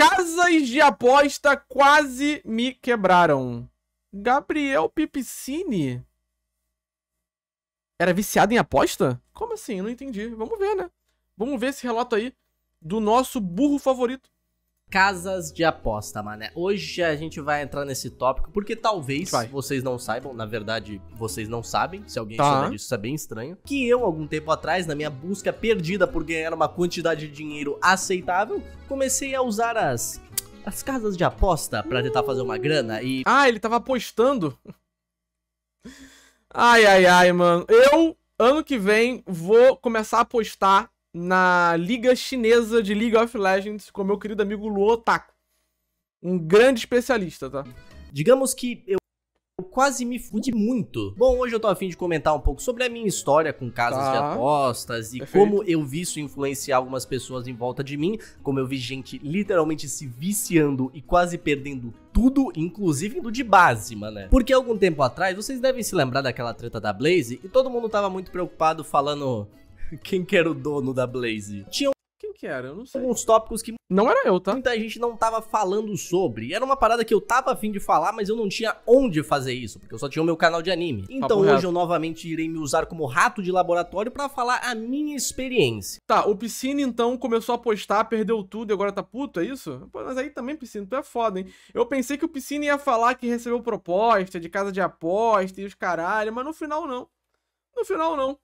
Casas de aposta quase me quebraram. Gabriel Pipicini? Era viciado em aposta? Como assim? Eu não entendi. Vamos ver, né? Vamos ver esse relato aí do nosso burro favorito. Casas de aposta, mané. Hoje a gente vai entrar nesse tópico, porque talvez vai. vocês não saibam, na verdade, vocês não sabem, se alguém tá. souber disso, isso é bem estranho. Que eu, algum tempo atrás, na minha busca perdida por ganhar uma quantidade de dinheiro aceitável, comecei a usar as. as casas de aposta para tentar fazer uma grana e. Ah, ele tava apostando? Ai, ai, ai, mano. Eu, ano que vem, vou começar a apostar na Liga Chinesa de League of Legends com meu querido amigo Luo Otaku. Um grande especialista, tá? Digamos que eu quase me fudi muito. Bom, hoje eu tô afim de comentar um pouco sobre a minha história com casas tá. de apostas e Perfeito. como eu vi isso influenciar algumas pessoas em volta de mim, como eu vi gente literalmente se viciando e quase perdendo tudo, inclusive do de base, mané. Porque algum tempo atrás, vocês devem se lembrar daquela treta da Blaze e todo mundo tava muito preocupado falando quem que era o dono da Blaze. Tinha quem que era? Eu não sei. Alguns tópicos que não era eu, tá? Muita gente não tava falando sobre. Era uma parada que eu tava afim de falar, mas eu não tinha onde fazer isso, porque eu só tinha o meu canal de anime. Então Papo hoje rato. eu novamente irei me usar como rato de laboratório para falar a minha experiência. Tá, o Piscine então começou a postar, perdeu tudo e agora tá puto, é isso? Pô, mas aí também, Piscine, tu é foda, hein? Eu pensei que o Piscine ia falar que recebeu proposta de casa de aposta e os caralho, mas no final não. No final não.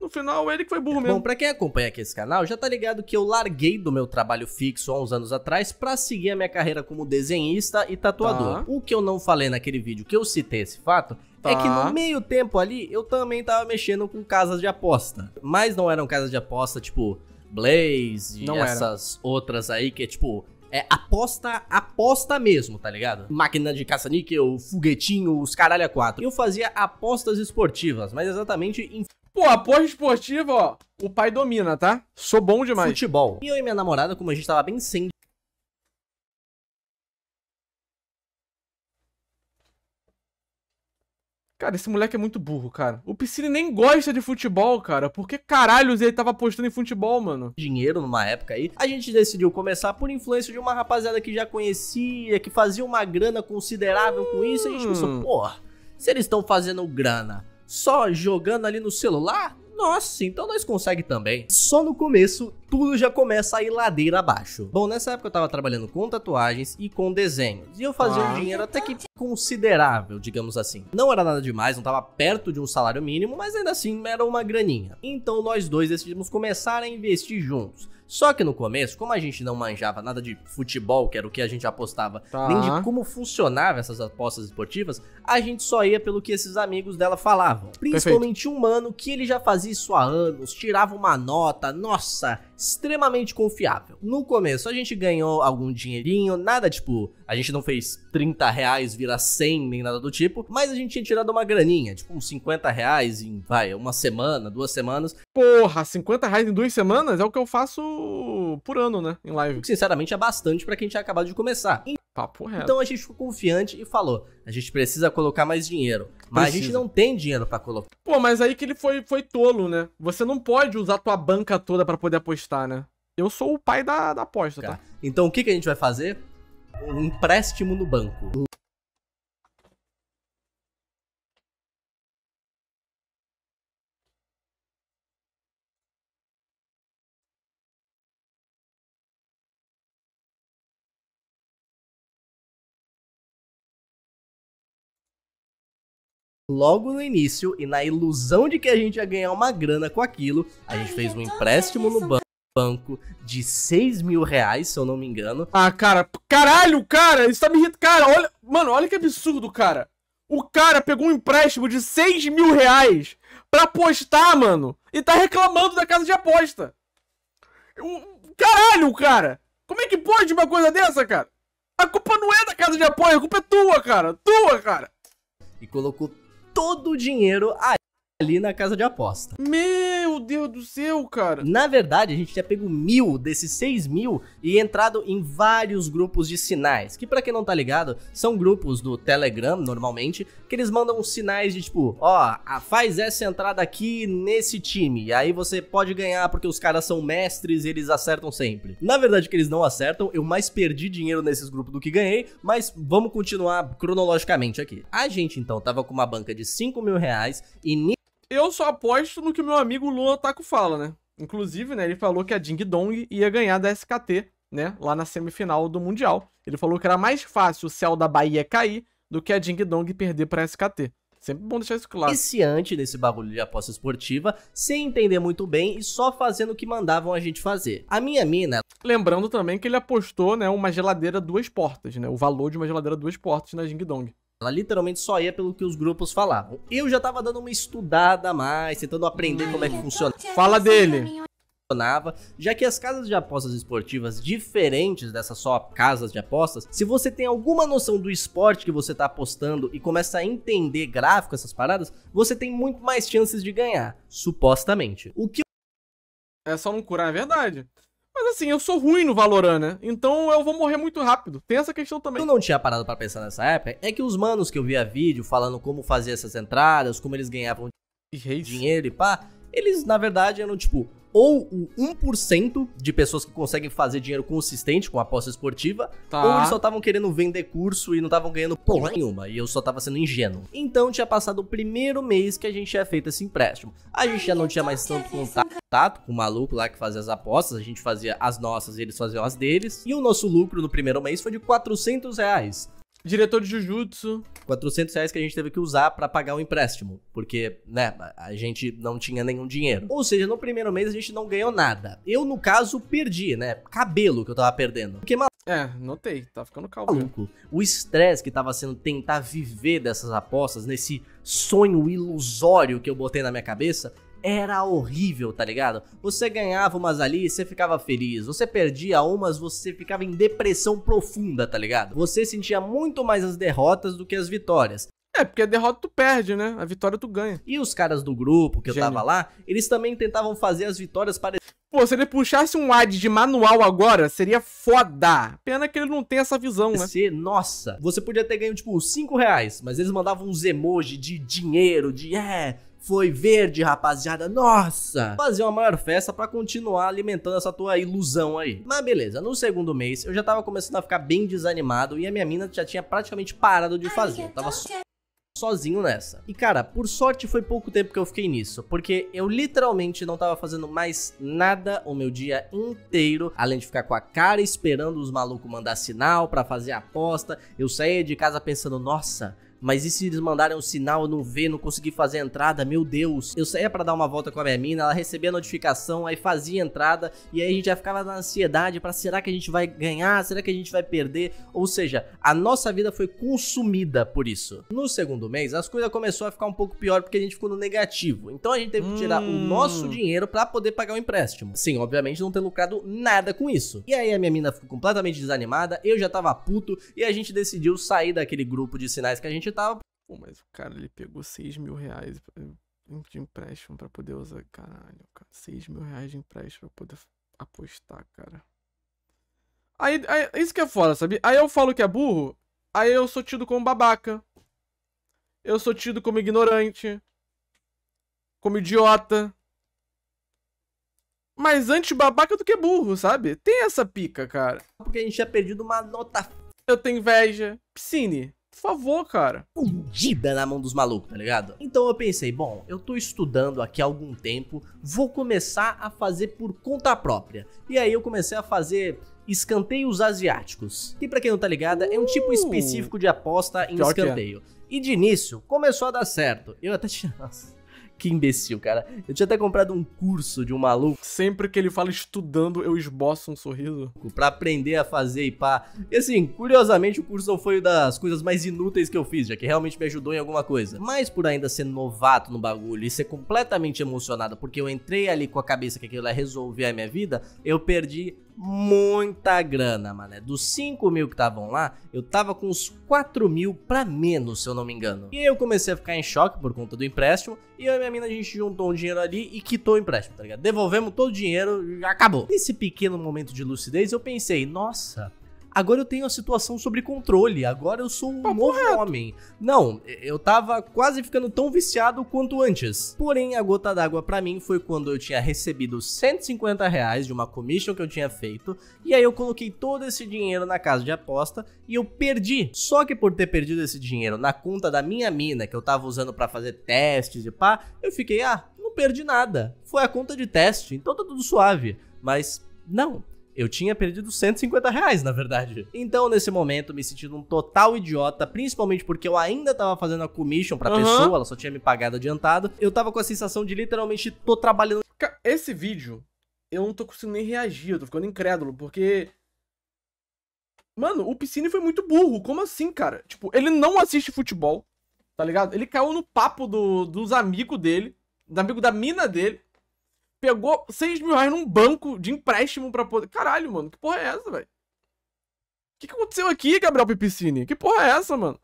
No final, ele que foi burro é, mesmo. Bom, pra quem acompanha aqui esse canal, já tá ligado que eu larguei do meu trabalho fixo há uns anos atrás pra seguir a minha carreira como desenhista e tatuador. Tá. O que eu não falei naquele vídeo que eu citei esse fato Tá. É que no tá. meio tempo ali, eu também tava mexendo com casas de aposta. Mas não eram casas de aposta, tipo, Blaze não e essas era. outras aí, que é tipo. É aposta, aposta mesmo, tá ligado? Máquina de caça-níquel, foguetinho, os caralho a quatro. Eu fazia apostas esportivas, mas exatamente em Pô, porra esportiva, ó, o pai domina, tá? Sou bom demais. Futebol. E eu e minha namorada, como a gente tava bem sem Cara, esse moleque é muito burro, cara. O Piscine nem gosta de futebol, cara. Por que caralhos ele tava apostando em futebol, mano? Dinheiro numa época aí. A gente decidiu começar por influência de uma rapaziada que já conhecia, que fazia uma grana considerável com isso. a gente pensou, hum. porra, se eles estão fazendo grana só jogando ali no celular? Nossa, então nós consegue também. Só no começo, tudo já começa a ir ladeira abaixo. Bom, nessa época eu tava trabalhando com tatuagens e com desenhos. E eu fazia ah. um dinheiro até que considerável, digamos assim. Não era nada demais, não tava perto de um salário mínimo, mas ainda assim era uma graninha. Então nós dois decidimos começar a investir juntos. Só que no começo, como a gente não manjava nada de futebol, que era o que a gente apostava, tá. nem de como funcionava essas apostas esportivas, a gente só ia pelo que esses amigos dela falavam. Principalmente Perfeito. um mano que ele já fazia isso há anos, tirava uma nota, nossa, extremamente confiável. No começo a gente ganhou algum dinheirinho, nada tipo, a gente não fez 30 reais virar 100 nem nada do tipo, mas a gente tinha tirado uma graninha, tipo uns 50 reais em, vai, uma semana, duas semanas. Porra, 50 reais em duas semanas é o que eu faço por ano, né, em live. Sinceramente é bastante para quem tinha acabado de começar. Papo reto. Então a gente ficou confiante e falou: a gente precisa colocar mais dinheiro. Mas a gente não tem dinheiro para colocar. Pô, mas aí que ele foi, foi tolo, né? Você não pode usar tua banca toda para poder apostar, né? Eu sou o pai da, da aposta, tá? Então o que, que a gente vai fazer? Um empréstimo no banco. logo no início e na ilusão de que a gente ia ganhar uma grana com aquilo, a gente fez um empréstimo no banco banco de 6 mil reais, se eu não me engano. Ah, cara, caralho, cara, isso tá me irritando. Cara, olha, mano, olha que absurdo, cara. O cara pegou um empréstimo de 6 mil reais pra apostar, mano, e tá reclamando da casa de aposta. Eu... Caralho, cara. Como é que pode uma coisa dessa, cara? A culpa não é da casa de aposta, a culpa é tua, cara. Tua, cara. E colocou todo o dinheiro a ali na casa de aposta. Meu Deus do céu, cara! Na verdade, a gente tinha pego mil desses seis mil e entrado em vários grupos de sinais, que para quem não tá ligado, são grupos do Telegram, normalmente, que eles mandam sinais de tipo, ó, faz essa entrada aqui nesse time, e aí você pode ganhar porque os caras são mestres e eles acertam sempre. Na verdade que eles não acertam, eu mais perdi dinheiro nesses grupos do que ganhei, mas vamos continuar cronologicamente aqui. A gente então tava com uma banca de 5 mil reais e eu só aposto no que o meu amigo Lua Otaku fala, né? Inclusive, né, ele falou que a Ding Dong ia ganhar da SKT, né, lá na semifinal do Mundial. Ele falou que era mais fácil o céu da Bahia cair do que a Ding Dong perder pra SKT. Sempre bom deixar isso claro. Iniciante nesse bagulho de aposta esportiva, sem entender muito bem e só fazendo o que mandavam a gente fazer. A minha mina. Lembrando também que ele apostou, né, uma geladeira duas portas, né? O valor de uma geladeira duas portas na Jing Dong. Ela literalmente só ia pelo que os grupos falavam. Eu já tava dando uma estudada a mais, tentando aprender Ai, como é que funciona. Fala dele! já que as casas de apostas esportivas diferentes dessas só casas de apostas, se você tem alguma noção do esporte que você está apostando e começa a entender gráfico essas paradas, você tem muito mais chances de ganhar, supostamente. O que é só não curar, é verdade. Mas assim, eu sou ruim no Valorant, né? Então eu vou morrer muito rápido. Tem essa questão também. Eu não tinha parado para pensar nessa época. É que os manos que eu via vídeo falando como fazer essas entradas, como eles ganhavam e dinheiro e pá, eles na verdade eram tipo ou o 1% de pessoas que conseguem fazer dinheiro consistente com aposta esportiva, tá. ou eles só estavam querendo vender curso e não estavam ganhando porra nenhuma, e eu só tava sendo ingênuo. Então tinha passado o primeiro mês que a gente tinha feito esse empréstimo. A gente já não tinha mais tanto contato com o maluco lá que fazia as apostas, a gente fazia as nossas e eles faziam as deles, e o nosso lucro no primeiro mês foi de 400 reais. Diretor de Jujutsu. 400 reais que a gente teve que usar para pagar o empréstimo, porque, né, a gente não tinha nenhum dinheiro. Ou seja, no primeiro mês a gente não ganhou nada. Eu, no caso, perdi, né? Cabelo que eu tava perdendo. Porque, mal. É, notei, tá ficando calmo. Maluco. O estresse que tava sendo tentar viver dessas apostas, nesse sonho ilusório que eu botei na minha cabeça, era horrível, tá ligado? Você ganhava umas ali, e você ficava feliz. Você perdia umas, você ficava em depressão profunda, tá ligado? Você sentia muito mais as derrotas do que as vitórias. É, porque a derrota tu perde, né? A vitória tu ganha. E os caras do grupo que Gênio. eu tava lá, eles também tentavam fazer as vitórias parecer. Pô, se ele puxasse um ad de manual agora, seria foda. Pena que ele não tem essa visão, né? Você, nossa, você podia ter ganho, tipo, 5 reais, mas eles mandavam uns emoji de dinheiro, de é, foi verde, rapaziada. Nossa! Fazer uma maior festa para continuar alimentando essa tua ilusão aí. Mas beleza, no segundo mês eu já tava começando a ficar bem desanimado e a minha mina já tinha praticamente parado de fazer. Eu tava so sozinho nessa. E cara, por sorte foi pouco tempo que eu fiquei nisso, porque eu literalmente não tava fazendo mais nada o meu dia inteiro, além de ficar com a cara esperando os malucos mandar sinal para fazer aposta. Eu saía de casa pensando, nossa, mas e se eles mandarem um sinal, eu não ver, não conseguir fazer a entrada? Meu Deus. Eu saía para dar uma volta com a minha mina, ela recebia a notificação, aí fazia a entrada, e aí a gente já ficava na ansiedade para será que a gente vai ganhar? Será que a gente vai perder? Ou seja, a nossa vida foi consumida por isso. No segundo mês, as coisas começaram a ficar um pouco pior porque a gente ficou no negativo. Então a gente teve que tirar hum. o nosso dinheiro para poder pagar o empréstimo. Sim, obviamente não ter lucrado nada com isso. E aí a minha mina ficou completamente desanimada, eu já tava puto, e a gente decidiu sair daquele grupo de sinais que a gente gente tava. Pô, mas o cara, ele pegou 6 mil reais eh, de empréstimo pra poder usar. Caralho, cara. 6 mil reais de empréstimo pra poder apostar, cara. Aí, aí, isso que é foda, sabe? Aí eu falo que é burro, aí eu sou tido como babaca. Eu sou tido como ignorante. Como idiota. Mas antes babaca do que burro, sabe? Tem essa pica, cara. Porque a gente tinha é perdido uma nota. Eu tenho inveja. Piscine. Por favor, cara. Fundida na mão dos malucos, tá ligado? Então eu pensei, bom, eu tô estudando aqui há algum tempo, vou começar a fazer por conta própria. E aí eu comecei a fazer escanteios asiáticos. Que para quem não tá ligado, é um tipo específico de aposta em é. escanteio. É. E de início, começou a dar certo. Eu até tinha... Nossa. Que imbecil, cara. Eu tinha até comprado um curso de um maluco. Sempre que ele fala estudando, eu esboço um sorriso. Pra aprender a fazer e pá. E assim, curiosamente, o curso não foi das coisas mais inúteis que eu fiz, já que realmente me ajudou em alguma coisa. Mas por ainda ser novato no bagulho e ser completamente emocionado, porque eu entrei ali com a cabeça que aquilo ia resolver a minha vida, eu perdi muita grana, mané. Dos 5 mil que estavam lá, eu tava com uns 4 mil pra menos, se eu não me engano. E eu comecei a ficar em choque por conta do empréstimo. E eu e minha mina, a gente juntou um dinheiro ali e quitou o empréstimo, tá ligado? Devolvemos todo o dinheiro e acabou. Nesse pequeno momento de lucidez, eu pensei, nossa, Agora eu tenho a situação sobre controle. Agora eu sou um Papo novo reto. homem. Não, eu tava quase ficando tão viciado quanto antes. Porém, a gota d'água para mim foi quando eu tinha recebido 150 reais de uma commission que eu tinha feito. E aí eu coloquei todo esse dinheiro na casa de aposta e eu perdi. Só que por ter perdido esse dinheiro na conta da minha mina, que eu tava usando para fazer testes e pá, eu fiquei, ah, não perdi nada. Foi a conta de teste, então tá tudo suave. Mas não. Eu tinha perdido 150 reais, na verdade. Então, nesse momento, me sentindo um total idiota, principalmente porque eu ainda tava fazendo a commission pra uhum. pessoa, ela só tinha me pagado adiantado. Eu tava com a sensação de literalmente tô trabalhando. Esse vídeo, eu não tô conseguindo nem reagir, eu tô ficando incrédulo, porque. Mano, o Piscine foi muito burro. Como assim, cara? Tipo, ele não assiste futebol, tá ligado? Ele caiu no papo do, dos amigos dele, do amigo da mina dele pegou 6 mil reais num banco de empréstimo pra poder. Caralho, mano, que porra é essa, velho? O que, que aconteceu aqui, Gabriel Pipicini? Que porra é essa, mano?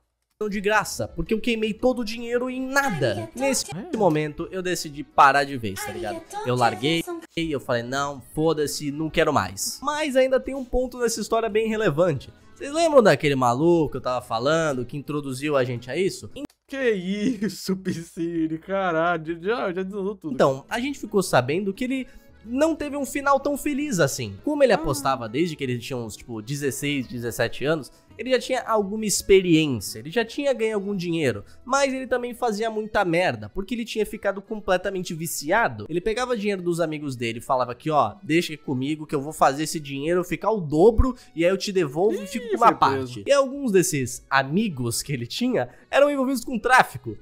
de graça, porque eu queimei todo o dinheiro em nada. Nesse é. momento, eu decidi parar de vez, tá ligado? Eu larguei, eu falei, não, foda-se, não quero mais. Mas ainda tem um ponto nessa história bem relevante. Vocês lembram daquele maluco que eu tava falando, que introduziu a gente a isso? Que isso, Piscine, caralho, já, já desandou tudo. Então, a gente ficou sabendo que ele não teve um final tão feliz assim. Como ele ah. apostava desde que ele tinha uns, tipo, 16, 17 anos, ele já tinha alguma experiência, ele já tinha ganho algum dinheiro, mas ele também fazia muita merda, porque ele tinha ficado completamente viciado. Ele pegava dinheiro dos amigos dele e falava que, ó, deixa comigo que eu vou fazer esse dinheiro ficar o dobro e aí eu te devolvo Ih, e fico com uma parte. E alguns desses amigos que ele tinha eram envolvidos com tráfico.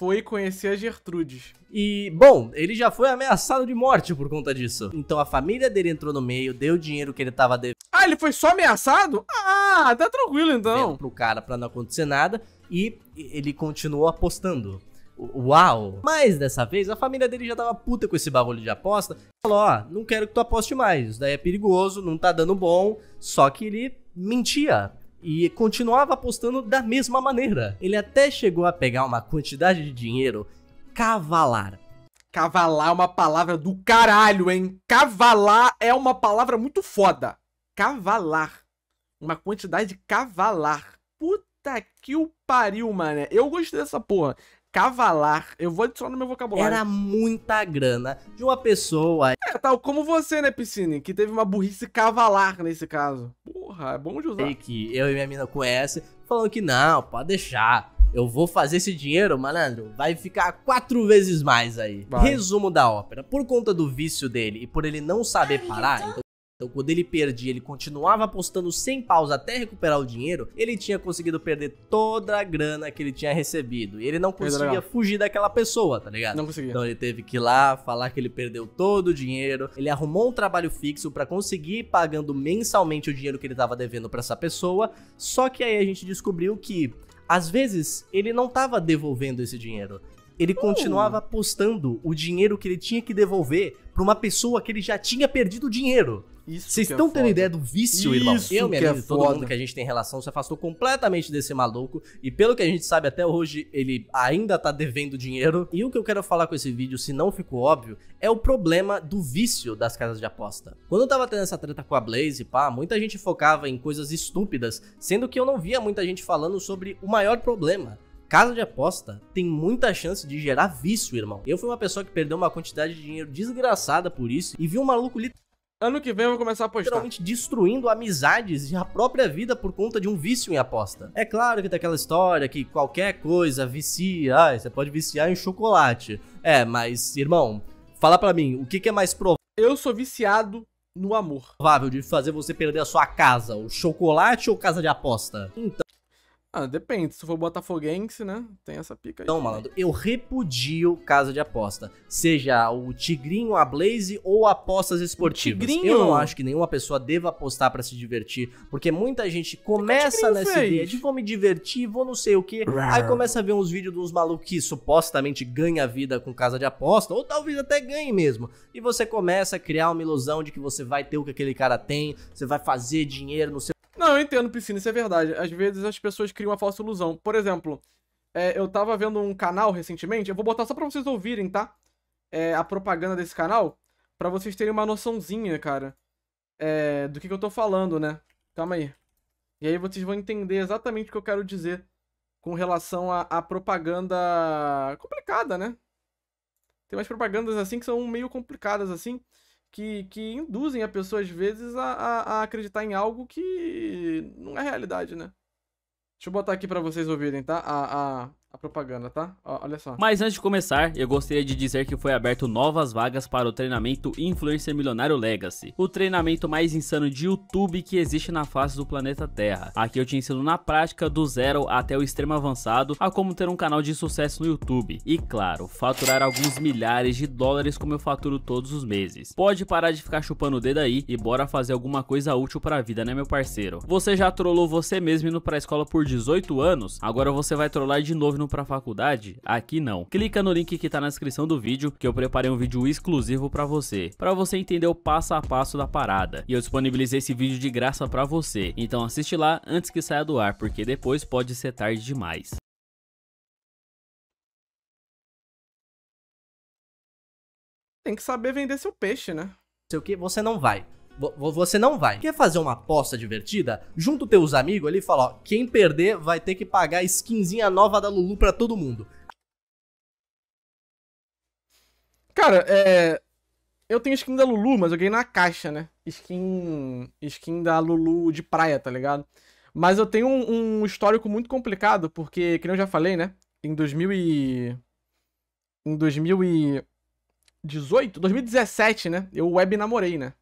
foi conhecer a Gertrudes. E, bom, ele já foi ameaçado de morte por conta disso. Então a família dele entrou no meio, deu o dinheiro que ele tava devendo. Ah, ele foi só ameaçado? Ah, tá tranquilo então. Pro cara pra não acontecer nada. E ele continuou apostando. Uau! Mas dessa vez a família dele já tava puta com esse bagulho de aposta. Falou: Ó, não quero que tu aposte mais, isso daí é perigoso, não tá dando bom. Só que ele mentia e continuava apostando da mesma maneira. Ele até chegou a pegar uma quantidade de dinheiro cavalar. Cavalar é uma palavra do caralho, hein? Cavalar é uma palavra muito foda. Cavalar. Uma quantidade de cavalar. Puta que o pariu, mané. Eu gostei dessa porra cavalar. Eu vou adicionar no meu vocabulário. Era muita grana de uma pessoa é, tal como você, né, Piscine? Que teve uma burrice cavalar nesse caso. Porra, é bom de usar. Sei que eu e minha mina conhecem, falando que não, pode deixar. Eu vou fazer esse dinheiro, malandro, vai ficar quatro vezes mais aí. Vai. Resumo da ópera. Por conta do vício dele e por ele não saber parar, então então, quando ele perdia, ele continuava apostando sem pausa até recuperar o dinheiro, ele tinha conseguido perder toda a grana que ele tinha recebido. E ele não conseguia é fugir daquela pessoa, tá ligado? Não conseguia. Então, ele teve que ir lá falar que ele perdeu todo o dinheiro, ele arrumou um trabalho fixo para conseguir ir pagando mensalmente o dinheiro que ele estava devendo para essa pessoa. Só que aí a gente descobriu que às vezes ele não estava devolvendo esse dinheiro. Ele continuava apostando o dinheiro que ele tinha que devolver para uma pessoa que ele já tinha perdido o dinheiro. Isso Vocês estão é tendo ideia do vício, Isso irmão? Eu, minha vida, é todo foda. mundo que a gente tem relação se afastou completamente desse maluco. E pelo que a gente sabe até hoje, ele ainda tá devendo dinheiro. E o que eu quero falar com esse vídeo, se não ficou óbvio, é o problema do vício das casas de aposta. Quando eu tava tendo essa treta com a Blaze, pá, muita gente focava em coisas estúpidas, sendo que eu não via muita gente falando sobre o maior problema casa de aposta tem muita chance de gerar vício, irmão. Eu fui uma pessoa que perdeu uma quantidade de dinheiro desgraçada por isso e vi um maluco literalmente Ano que vem eu vou começar a apostar. Literalmente destruindo amizades e a própria vida por conta de um vício em aposta. É claro que tem aquela história que qualquer coisa vicia, ah, você pode viciar em chocolate. É, mas, irmão, fala para mim, o que, que é mais provável? Eu sou viciado no amor. Provável de fazer você perder a sua casa, o chocolate ou casa de aposta? Então. Ah, depende. Se for botafoguense, né? Tem essa pica aí. Então, malandro, eu repudio casa de aposta. Seja o Tigrinho, a Blaze ou apostas esportivas. Tigrinho? Eu não acho que nenhuma pessoa deva apostar para se divertir. Porque muita gente começa nessa fez? ideia de vou me divertir, vou não sei o quê. aí começa a ver uns vídeos de uns malucos que supostamente ganha vida com casa de aposta. Ou talvez até ganhe mesmo. E você começa a criar uma ilusão de que você vai ter o que aquele cara tem. Você vai fazer dinheiro no seu eu entendo, piscina, isso é verdade. Às vezes as pessoas criam uma falsa ilusão. Por exemplo, é, eu tava vendo um canal recentemente, eu vou botar só pra vocês ouvirem, tá? É, a propaganda desse canal, para vocês terem uma noçãozinha, cara, é, do que, que eu tô falando, né? Calma aí. E aí vocês vão entender exatamente o que eu quero dizer com relação à propaganda complicada, né? Tem umas propagandas assim que são meio complicadas assim que, que induzem a pessoa, às vezes, a, a, a acreditar em algo que não é realidade, né? Deixa eu botar aqui para vocês ouvirem, tá? A, a, a propaganda, tá? Ó, olha só. Mas antes de começar, eu gostaria de dizer que foi aberto novas vagas para o treinamento Influencer Milionário Legacy, o treinamento mais insano de YouTube que existe na face do planeta Terra. Aqui eu te ensino na prática do zero até o extremo avançado a como ter um canal de sucesso no YouTube e, claro, faturar alguns milhares de dólares como eu faturo todos os meses. Pode parar de ficar chupando o dedo aí e bora fazer alguma coisa útil para a vida, né, meu parceiro? Você já trollou você mesmo indo para a escola por 18 anos? Agora você vai trollar de novo retorno pra faculdade? Aqui não. Clica no link que tá na descrição do vídeo que eu preparei um vídeo exclusivo pra você, pra você entender o passo a passo da parada. E eu disponibilizei esse vídeo de graça pra você, então assiste lá antes que saia do ar, porque depois pode ser tarde demais. Tem que saber vender seu peixe, né? Sei o que, você não vai. Você não vai. Quer fazer uma aposta divertida? Junta os teus amigos ali e fala, ó, quem perder vai ter que pagar a skinzinha nova da Lulu para todo mundo. Cara, é... Eu tenho skin da Lulu, mas eu ganhei na caixa, né? Skin... Skin da Lulu de praia, tá ligado? Mas eu tenho um, um histórico muito complicado, porque, como eu já falei, né? Em 2000 e... Em 2000 e... 2017, né? Eu web namorei, né?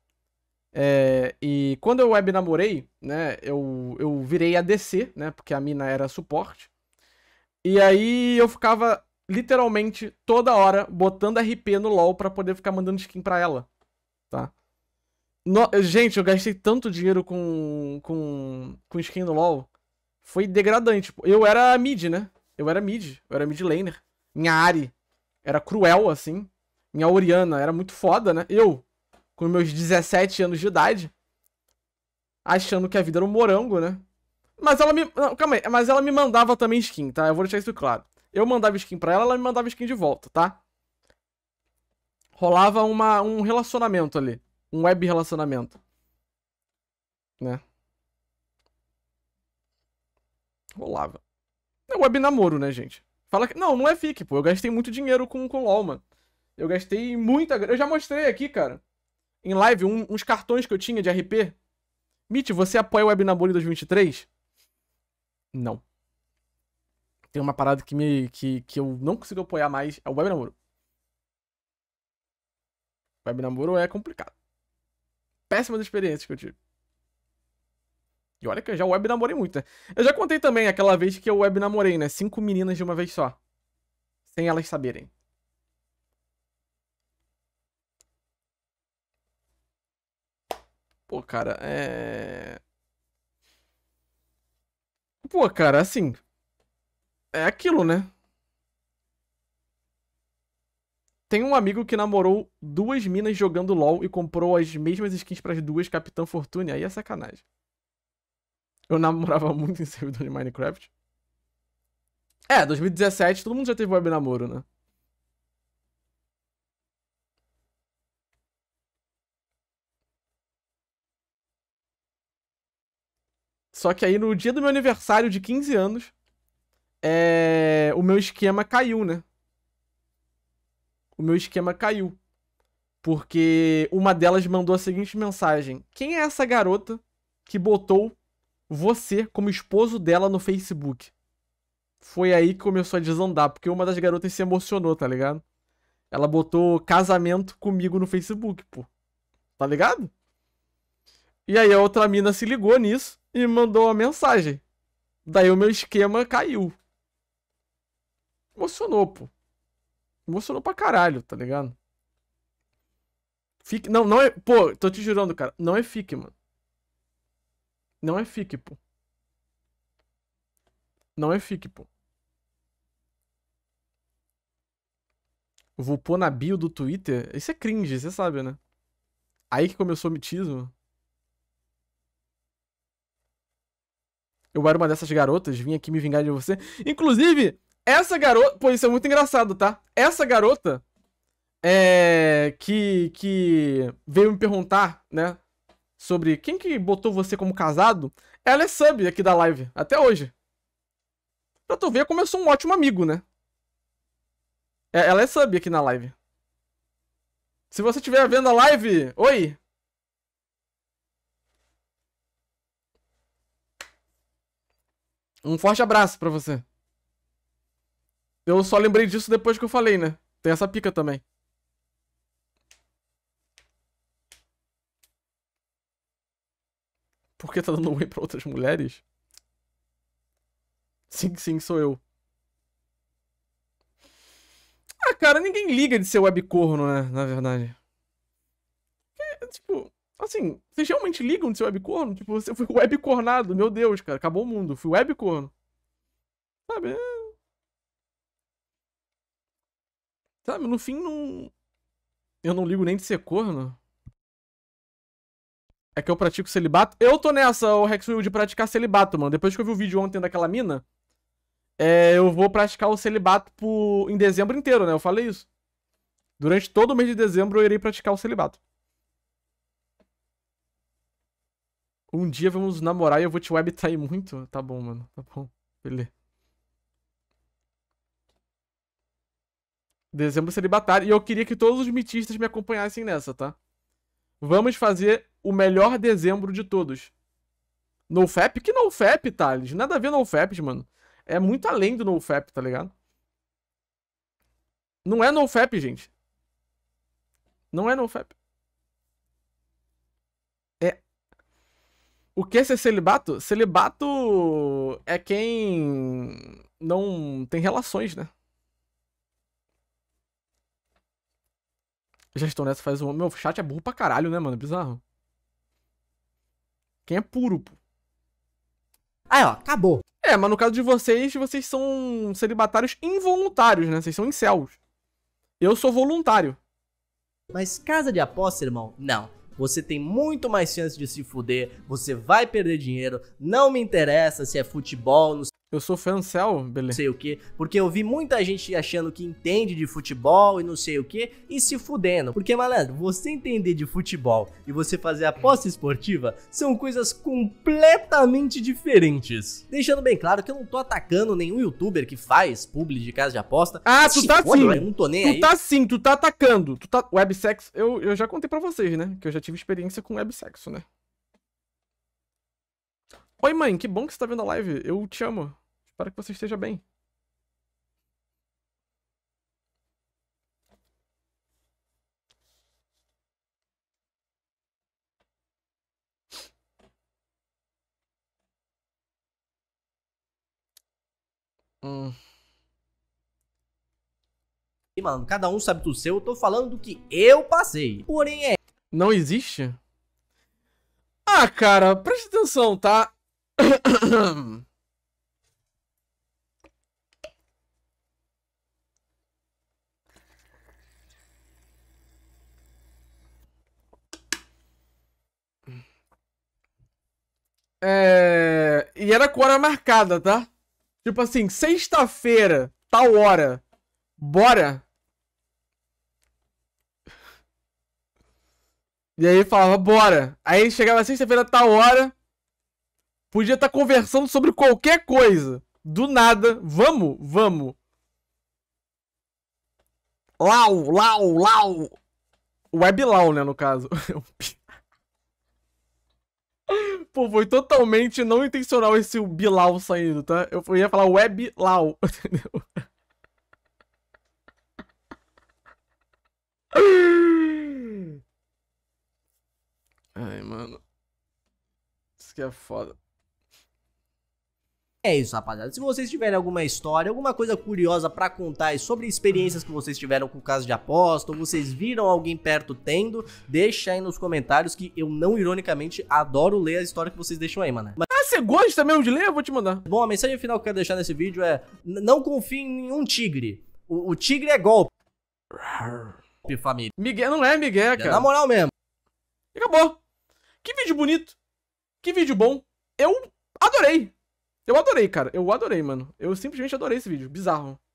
É, e quando eu web namorei, né, eu, eu virei ADC, né, porque a mina era suporte. E aí eu ficava literalmente toda hora botando RP no LoL para poder ficar mandando skin pra ela, tá? No, gente, eu gastei tanto dinheiro com, com, com skin no LoL. Foi degradante. Tipo, eu era mid, né? Eu era mid. Eu era mid laner. Minha Ari era cruel, assim. Minha Oriana era muito foda, né? Eu, com meus 17 anos de idade, achando que a vida era um morango, né? Mas ela me. Não, calma aí, mas ela me mandava também skin, tá? Eu vou deixar isso claro. Eu mandava skin pra ela, ela me mandava skin de volta, tá? Rolava uma, um relacionamento ali. Um web relacionamento. Né? Rolava. É web namoro, né, gente? Fala que. Não, não é fique, pô. Eu gastei muito dinheiro com, com LOL, mano. Eu gastei muita. Eu já mostrei aqui, cara em live um, uns cartões que eu tinha de RP. Mitch, você apoia o web namoro em 2023? Não. Tem uma parada que, me, que, que eu não consigo apoiar mais, é o Web namoro é complicado. Péssimas experiências que eu tive. E olha que eu já web namorei muito, né? Eu já contei também aquela vez que eu web namorei, né? Cinco meninas de uma vez só. Sem elas saberem. Pô, cara, é. Pô, cara, assim. É aquilo, né? Tem um amigo que namorou duas minas jogando LOL e comprou as mesmas skins para as duas Capitão Fortune. Aí é sacanagem. Eu namorava muito em servidor de Minecraft. É, 2017 todo mundo já teve web namoro, né? Só que aí no dia do meu aniversário de 15 anos, é... o meu esquema caiu, né? O meu esquema caiu. Porque uma delas mandou a seguinte mensagem: Quem é essa garota que botou você como esposo dela no Facebook? Foi aí que começou a desandar, porque uma das garotas se emocionou, tá ligado? Ela botou casamento comigo no Facebook, pô. Tá ligado? E aí a outra mina se ligou nisso e mandou uma mensagem. Daí o meu esquema caiu. Emocionou, pô. Emocionou pra caralho, tá ligado? Fique. Não, não é. Pô, tô te jurando, cara. Não é fique, mano. Não é fique, pô. Não é fique, pô. Vou pôr na bio do Twitter. Isso é cringe, você sabe, né? Aí que começou o mitismo. Eu era uma dessas garotas, vim aqui me vingar de você. Inclusive, essa garota. Pô, isso é muito engraçado, tá? Essa garota. É. Que. Que. Veio me perguntar, né? Sobre quem que botou você como casado. Ela é sub aqui da live, até hoje. Pra tu ver como eu sou um ótimo amigo, né? É, ela é sub aqui na live. Se você estiver vendo a live. Oi! Um forte abraço para você. Eu só lembrei disso depois que eu falei, né? Tem essa pica também. Por que tá dando ruim pra outras mulheres? Sim, sim, sou eu. Ah, cara, ninguém liga de ser webcorno, né? Na verdade. É, tipo. Assim, vocês realmente ligam de ser webcorno? Tipo, você foi webcornado, meu Deus, cara, acabou o mundo, fui webcorno. Sabe? É. Sabe, no fim não. Eu não ligo nem de ser corno. É que eu pratico celibato. Eu tô nessa, o Rexwheel, de praticar celibato, mano. Depois que eu vi o vídeo ontem daquela mina, é, eu vou praticar o celibato por... em dezembro inteiro, né? Eu falei isso. Durante todo o mês de dezembro eu irei praticar o celibato. Um dia vamos namorar e eu vou te web trair muito? Tá bom, mano. Tá bom. Beleza. Dezembro celibatário. E eu queria que todos os mitistas me acompanhassem nessa, tá? Vamos fazer o melhor dezembro de todos. NoFap? Que NoFap, Thales? Nada a ver NoFap, mano. É muito além do NoFap, tá ligado? Não é NoFap, gente. Não é NoFap. O que é ser celibato? Celibato é quem não tem relações, né? Já estou nessa faz um. Meu chat é burro pra caralho, né, mano? É bizarro. Quem é puro, pô. Aí, ó, acabou. É, mas no caso de vocês, vocês são celibatários involuntários, né? Vocês são incels. Eu sou voluntário. Mas casa de aposta, irmão? Não você tem muito mais chance de se fuder, você vai perder dinheiro, não me interessa se é futebol, não sei eu sou fancel, beleza. Sei o quê. Porque eu vi muita gente achando que entende de futebol e não sei o quê e se fudendo. Porque, malandro, você entender de futebol e você fazer aposta esportiva são coisas completamente diferentes. Deixando bem claro que eu não tô atacando nenhum youtuber que faz publi de casa de aposta. Ah, tu tá sim. Eu não tô nem tu aí. Tu tá sim, tu tá atacando. Tu tá. Websex, eu, eu já contei pra vocês, né? Que eu já tive experiência com websexo, né? Oi, mãe, que bom que você tá vendo a live. Eu te amo. Espero que você esteja bem. Hum. E, mano, cada um sabe do seu. Eu tô falando do que eu passei. Porém, é. Não existe? Ah, cara, preste atenção, tá? É... E era com hora marcada, tá? Tipo assim, sexta-feira, tal hora. Bora! E aí falava, bora! Aí chegava sexta-feira, tal hora. Podia estar tá conversando sobre qualquer coisa. Do nada. Vamos, vamos. Lau, lau, lau. Weblau, né, no caso. Pô, foi totalmente não intencional esse Bilau saindo, tá? Eu ia falar Weblau, entendeu? Ai, mano. Isso que é foda. É isso, rapaziada. Se vocês tiverem alguma história, alguma coisa curiosa para contar sobre experiências que vocês tiveram com casos de aposta, ou vocês viram alguém perto tendo, deixa aí nos comentários que eu não, ironicamente, adoro ler a história que vocês deixam aí, mano. Mas... Ah, você gosta mesmo de ler? Eu vou te mandar. Bom, a mensagem final que eu quero deixar nesse vídeo é não confie em nenhum tigre. O, o tigre é golpe. família. Miguel não é Miguel, é cara. na moral mesmo. E acabou. Que vídeo bonito. Que vídeo bom. Eu adorei. Eu adorei, cara. Eu adorei, mano. Eu simplesmente adorei esse vídeo. Bizarro.